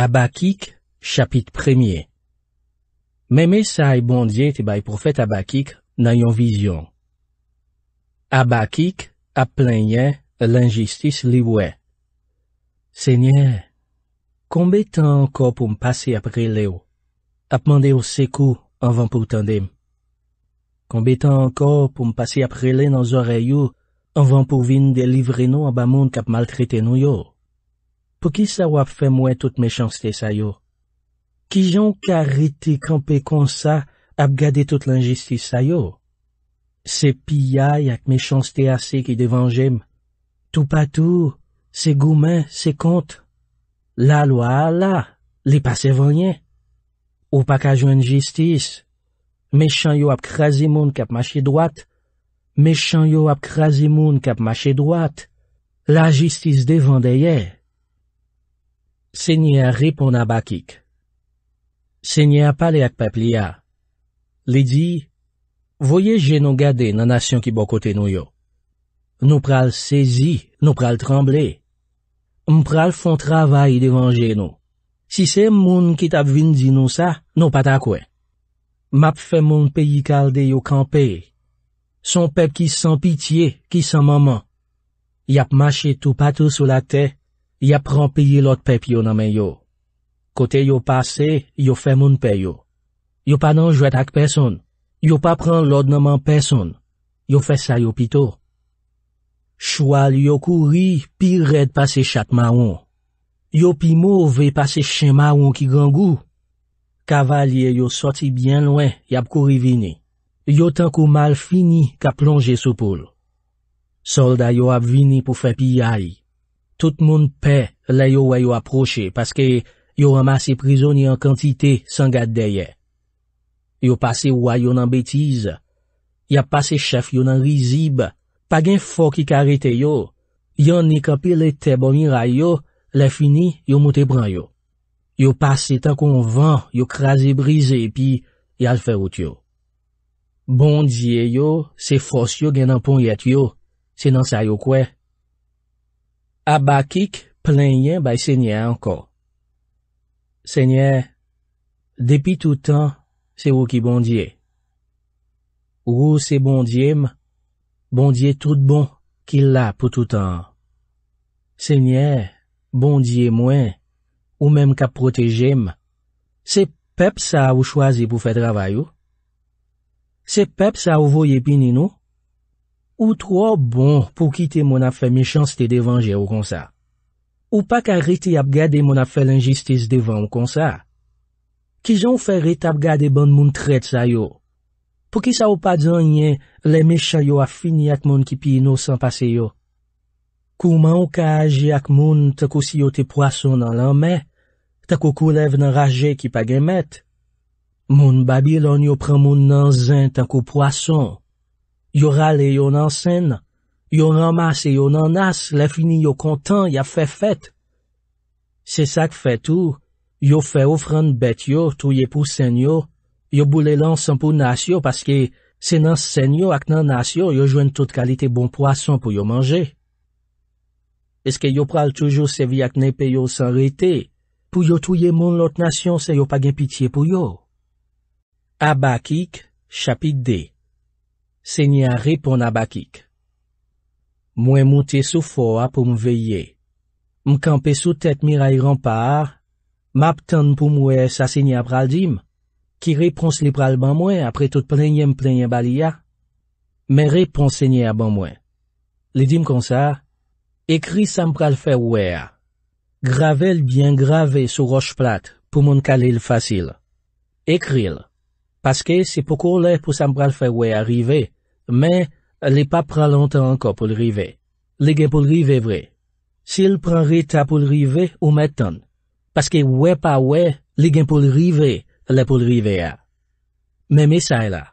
Abakik, chapit premye Meme sa e bondye te bay profet Abakik nan yon vizyon. Abakik ap plenye l'injistis li wè. Senye, konbe tan anko pou m pase ap rele ou? Ap mande ou se kou anvan pou tendem. Konbe tan anko pou m pase ap rele nan zore yon anvan pou vin delivre nou anba moun kap maltrete nou yon. Pou ki sa wap fè mwen tout mechanstè sa yo? Ki jon kariti kampe konsa ap gade tout l'anjistis sa yo? Se piyay ak mechanstè ase ki devan jem. Tou patou, se goumen, se kont. La lwa a la, li pa se venye. Ou pa ka jwen jistis. Mèchan yo ap krasi moun kap mache dwat. Mèchan yo ap krasi moun kap mache dwat. La jistis devan deyey. Se nye a ripon a bakik. Se nye a pale ak pep li a. Li di, voyeje nou gade nanasyon ki bo kote nou yo. Nou pral sezi, nou pral tremble. M pral fon travay devanje nou. Si se moun ki tap vin di nou sa, nou patakwe. Map fe moun peyi kalde yo kampe. Son pep ki san pitiye, ki san maman. Yap mache tou patou sou la tey, Ya pran piye lot pep yo nanmen yo. Kote yo pase, yo fe moun peyo. Yo pa nanjwet ak person. Yo pa pran lot nanman person. Yo fe sa yo pito. Chwal yo kouri, pi red pase chat maon. Yo pi mou ve pase chen maon ki gangou. Kavalye yo soti bien lwen, ya pkouri vini. Yo tankou mal fini ka plonje sou poul. Solda yo ap vini pou fe pi ya yi. Tout moun pe lè yo wè yo aproche, paske yo ramase prizon yon kantite san gade deye. Yo pase wè yo nan betize. Ya pase chef yo nan rizib. Pa gen fò ki karete yo, yon ni kapi lè te bomira yo, lè fini yo moutè bran yo. Yo pase tan konvan, yo krasè brize epi, yal fè wot yo. Bondye yo, se fòs yo gen nan pon yet yo, se nan sa yo kwe. Abakik plenye bay sènyè anko. Sènyè, depi toutan, se wou ki bondye. Wou se bondye m, bondye tout bon ki la pou toutan. Sènyè, bondye mwen, ou menm ka proteje m, se pep sa wou chwazi pou fè travay ou. Se pep sa wou woye pinin ou. Ou tro bon pou ki te moun a fe mechans te devanje ou kon sa. Ou pa ka rete ap gade moun a fe l'injistis devan ou kon sa. Kijon fe rete ap gade ban moun tret sa yo. Pou ki sa ou pa djanye, le mechans yo a fini ak moun ki pi ino san pase yo. Kouman ou ka aje ak moun tako si yo te poason nan lanme, tako koulev nan raje ki pa gemet. Moun babi lon yo pran moun nan zin tako poason, Yo rale yo nan sen, yo ramase yo nan nas, la fini yo kontan, ya fe fet. Se sak fet ou, yo fe ofran bet yo, touye pou sen yo, yo boule lan san pou nas yo, paske se nan sen yo ak nan nas yo, bon yo jwen tout kalite bon poason pou yo manje. Eske yo pral toujou se vi ak nepe yo san rete, pou yo touye moun lot nasyon se yo page pitiye pou yo. Abakik, chapit de. Senye a repon a bakik. Mwen mouti sou fo a pou m veye. Mkanpe sou tet miray rampar. Map tan pou mwen sa senye a pral dim. Ki repons li pral ban mwen apre tout plenye m plenye baliya. Men repons senye a ban mwen. Li dim konsa. Ekri san pral fe wè a. Gravel bien grave sou roche plat pou moun kale l fasil. Ekri l. Paske se poko le pou san pral fe we a rive, men le pa pran lontan anko pou lrive. Le gen pou lrive vre. Sil pran re ta pou lrive ou met ton. Paske we pa we, le gen pou lrive le pou lrive a. Men me sa e la.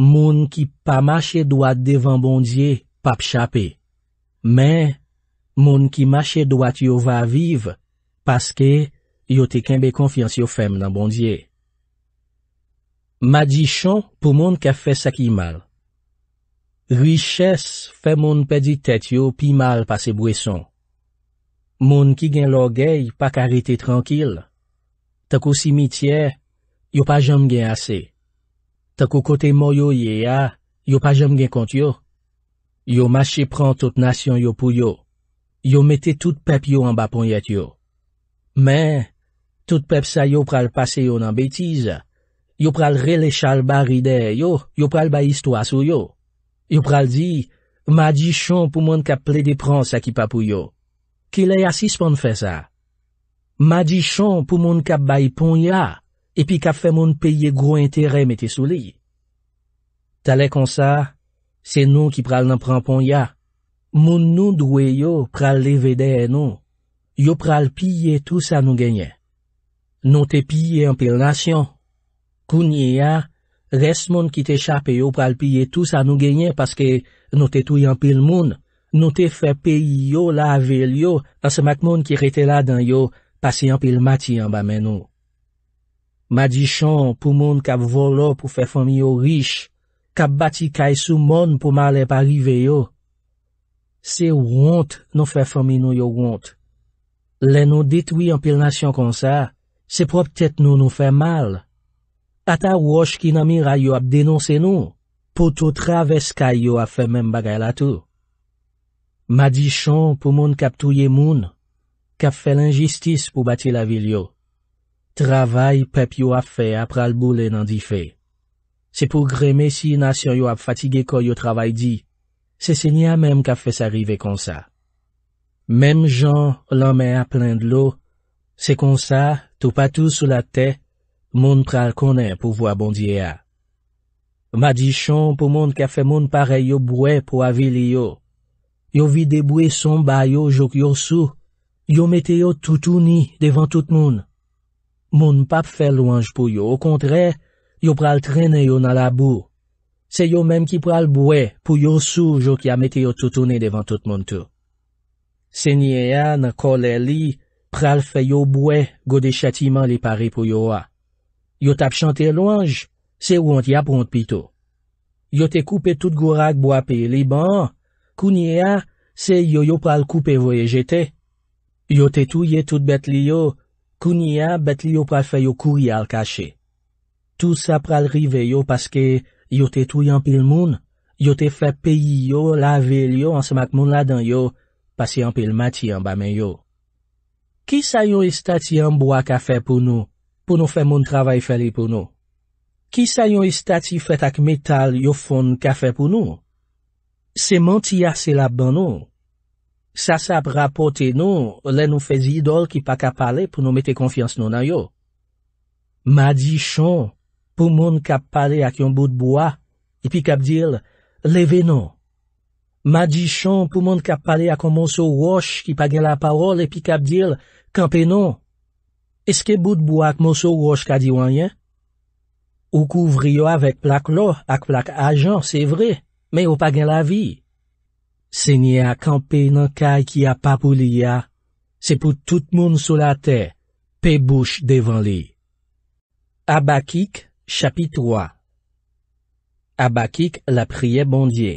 Moun ki pa mache doat devan bondye, pap chapi. Men, moun ki mache doat yo va vive, paske yo te kenbe konfians yo fem nan bondye. Ma di chon pou moun ke fe sak imal. Riches fe moun pedi tet yo pi mal pa se bweson. Moun ki gen lor gey pa karite tranquil. Tak ou simitye, yo pa jom gen ase. Tak ou kote moyo ye ya, yo pa jom gen kont yo. Yo mashe pran tout nasyon yo pou yo. Yo mette tout pep yo an ba pon yet yo. Men, tout pep sa yo pral pase yo nan betize a. Yo pral rele chal bari de yo, yo pral bay istwa sou yo. Yo pral di, ma di chan pou moun kap ple de pran sakipa pou yo. Kile yasi spon fè sa? Ma di chan pou moun kap bay pon ya, epi kap fè moun peye gro interè metè sou li. Tale kon sa, se nou ki pral nan pran pon ya, moun nou dwe yo pral leve de e nou. Yo pral pye tou sa nou genye. Nou te pye anpil nasyon. Kounye ya, res moun ki te chap yo pral piye tout sa nou genye paske nou te tou yon pil moun, nou te fe pi yo la avil yo dan se mak moun ki rete la dan yo pasi yon pil mati yon ba men nou. Ma di chan pou moun kap volo pou fe fomi yo riche, kap bati kay sou moun pou male parive yo. Se wont nou fe fomi nou yo wont. Le nou detou yon pil nasyon kon sa, se prop tet nou nou fe mal. Ata wosh ki namira yo ap denonsen nou, pou tou traves ka yo ap fe men bagay la tou. Ma di chan pou moun kap touye moun, kap fe l'injistis pou bati la vil yo. Travay pep yo ap fe ap pral boule nan di fe. Se pou greme si nasyon yo ap fatige ko yo travay di, se se nye a menm kap fe sarive kon sa. Menm jan, l'anmen a plen de lo, se kon sa, tou patou sou la tey, Moun pral konen pou vwa bondye a. Madichon pou moun ka fe moun pare yo bwe pou avili yo. Yo vide bwe son bayo jok yo sou, yo mete yo toutouni devan tout moun. Moun pap fe louange pou yo, o kontre, yo pral trene yo nan la bou. Se yo menm ki pral bwe pou yo sou jok ya mete yo toutouni devan toutouni tou. Se nye a nan kole li, pral fe yo bwe go de chatiman li pare pou yo a. Yo tap chante louanj, se ou antya pront pito. Yo te koupe tout gourak bo api liban, kounye a, se yo yo pral koupe voye jetè. Yo te touye tout betli yo, kounye a betli yo pral fè yo kouye al kache. Tout sa pral rive yo paske yo te touye anpil moun, yo te fè peyi yo, lavel yo, ansmak moun la dan yo, pasye anpil mati anbame yo. Ki sa yo istat si anbo a kafe pou nou? pou nou fè moun travay fèli pou nou. Ki sa yon istati fèt ak metal yo fon ka fè pou nou? Se manti ya selap ban nou. Sa sap rapote nou, le nou fè zidol ki pa kap pale pou nou mete konfians nou nan yo. Ma di chan pou moun kap pale ak yon bout bwa, e pi kap dil, leve nou. Ma di chan pou moun kap pale ak kon moun sou wosh ki pa gen la parol, e pi kap dil, kampe nou nou. Eske bout bwa ak moso wosh kadi wanyen? Ou kouvri yo avèk plak lo ak plak ajan, se vre, men ou pa gen la vi. Se nye ak anpe nan kay ki apapou li ya, se pou tout moun sou la te, pe bouch devan li. Abakik, chapit 3 Abakik, la priye bondye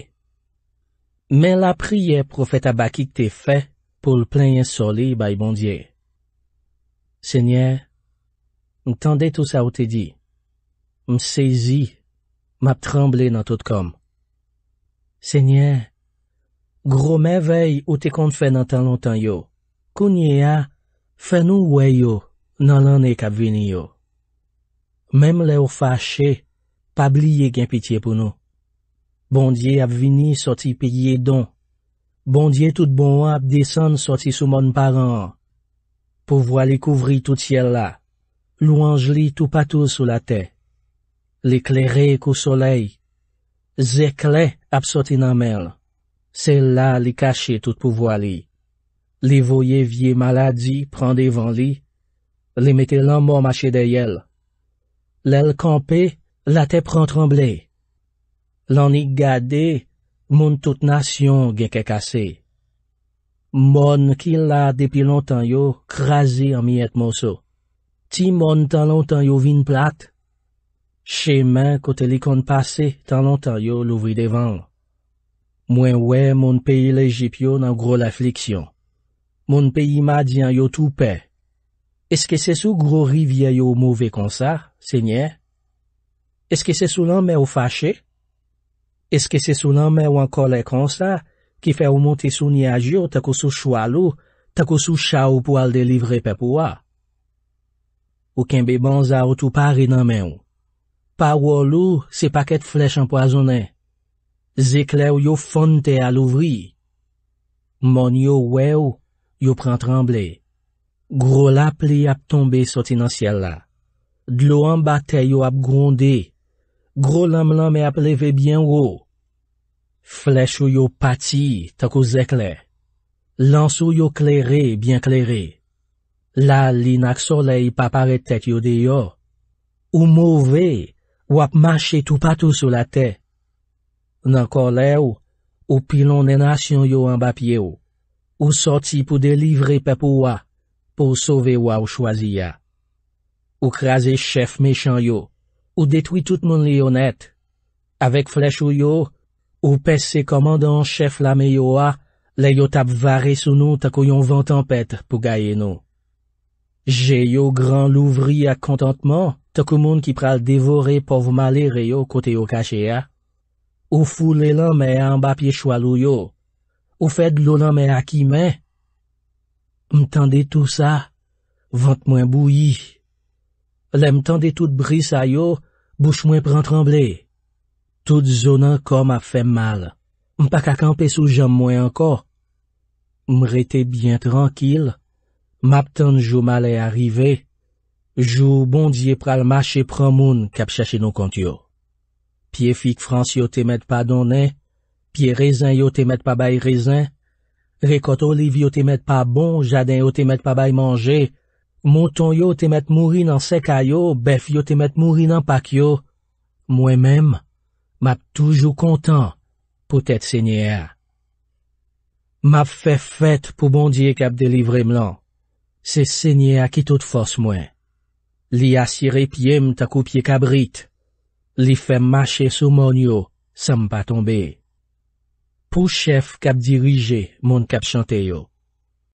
Men la priye profet Abakik te fe pou l plenye soli bay bondye. Senye, m tende tout sa ou te di. M sezi, m ap tremble nan tout kom. Senye, gro me vey ou te kon te fe nan tan lon tan yo. Kounye a, fe nou we yo nan lan e kap vini yo. Mem le ou fache, pa bli ye gen pitiye pou nou. Bondye ap vini soti pe ye don. Bondye tout bon wap desen soti sou mon paran an. pour voir les couvrir tout ciel là, louange-li tout partout sous la terre, l'éclairer qu'au soleil, zéclé absorti dans mer, c'est là les cacher tout pouvoir li. Les voyer vieux maladie prend devant lui. les mettre l'en mort marcher derrière. L'aile campée, la tête prend trembler. L'en mon toute nation gué Mon ki la depi lontan yo krasi an mi et moso. Ti mon tan lontan yo vin plat? Che men kote li kon pase tan lontan yo louvi devan. Mwen we mon peyi lejip yo nan gro lafliksyon. Mon peyi ma diyan yo toupe. Eske se sou gro rivye yo mouve konsa, senye? Eske se sou nan me ou fache? Eske se sou nan me ou an kole konsa? Ki fè ou montè sou ni a jyo takou sou chwa lou, takou sou chaw pou al delivre pep ou a. Ou kenbe bon za ou tou pari nan men ou. Pa wò lou, se pakèt flech anpoazone. Zekle ou yo fonte al ouvri. Mon yo we ou, yo pran tremble. Gro la pli ap tombe sot inansye la. Dlo an batè yo ap gronde. Gro lam lam e ap leve bien wò. Flechou yo pati takou zekle. Lansou yo kleré, byen kleré. La li nak soley papare tek yo deyo. Ou mouve, wap mache tou patou sou la te. Nankor le ou, ou pilon enasyon yo anbapye ou. Ou soti pou delivre pepou wa, pou sove wa ou chwazi ya. Ou kreze chef mechan yo, ou detwi tout moun leyonet. Avek flechou yo, Ou pes se komanda an chef la me yo a, le yo tap vare sou nou takoyon vantan pet pou gaye nou. Je yo gran louvri ak kontantman, takou moun ki pral devore pov male re yo kote yo kache a. Ou foule lan me an bapye chwa lou yo. Ou fed lou lan me a ki me. M'tan de tout sa, vant mwen bou yi. Le m'tan de tout brisa yo, bouch mwen pran trembley. Tout zonan kom ap fe mal. Mpa kakampes ou jom mwen anko. M rete bien tranquil. M aptan jou mal e arive. Jou bondye pral mach e pramoun kap chache nou kont yo. Pie fik frans yo te met padone. Pie rezan yo te met pabay rezan. Rekot oliv yo te met pabon. Jaden yo te met pabay manje. Mouton yo te met mouri nan sekayo. Bef yo te met mouri nan pakyo. Mwen menm. M ap toujou kontan pou tèt sènyè a. M ap fè fèt pou bondye kap delivre m lan. Sè sènyè a ki tout fòs mwen. Li asire piem takou pie kabrit. Li fèm mache sou mon yo, sam pa tombe. Pou chèf kap dirije, moun kap chante yo.